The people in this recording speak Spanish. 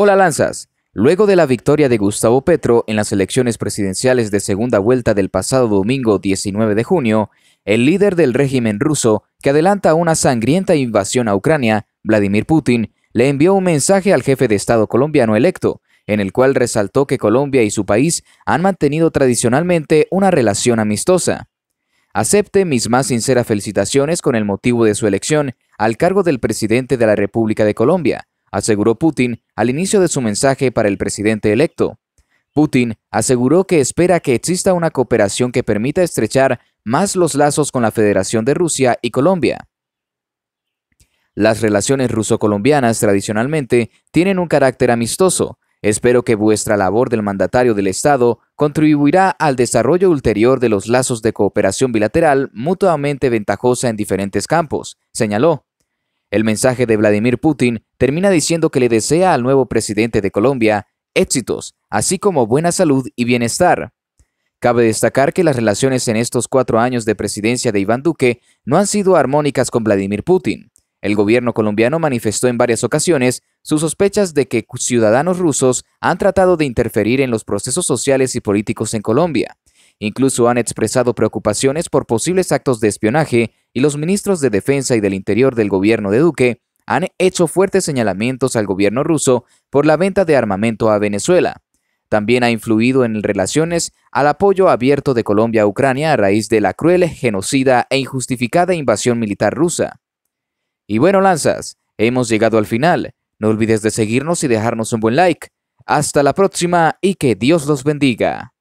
Hola Lanzas. Luego de la victoria de Gustavo Petro en las elecciones presidenciales de segunda vuelta del pasado domingo 19 de junio, el líder del régimen ruso, que adelanta una sangrienta invasión a Ucrania, Vladimir Putin, le envió un mensaje al jefe de Estado colombiano electo, en el cual resaltó que Colombia y su país han mantenido tradicionalmente una relación amistosa. Acepte mis más sinceras felicitaciones con el motivo de su elección al cargo del presidente de la República de Colombia aseguró Putin al inicio de su mensaje para el presidente electo. Putin aseguró que espera que exista una cooperación que permita estrechar más los lazos con la Federación de Rusia y Colombia. Las relaciones ruso-colombianas tradicionalmente tienen un carácter amistoso. Espero que vuestra labor del mandatario del Estado contribuirá al desarrollo ulterior de los lazos de cooperación bilateral mutuamente ventajosa en diferentes campos, señaló. El mensaje de Vladimir Putin termina diciendo que le desea al nuevo presidente de Colombia éxitos, así como buena salud y bienestar. Cabe destacar que las relaciones en estos cuatro años de presidencia de Iván Duque no han sido armónicas con Vladimir Putin. El gobierno colombiano manifestó en varias ocasiones sus sospechas de que ciudadanos rusos han tratado de interferir en los procesos sociales y políticos en Colombia, Incluso han expresado preocupaciones por posibles actos de espionaje y los ministros de Defensa y del Interior del gobierno de Duque han hecho fuertes señalamientos al gobierno ruso por la venta de armamento a Venezuela. También ha influido en relaciones al apoyo abierto de Colombia a Ucrania a raíz de la cruel, genocida e injustificada invasión militar rusa. Y bueno, lanzas, hemos llegado al final. No olvides de seguirnos y dejarnos un buen like. Hasta la próxima y que Dios los bendiga.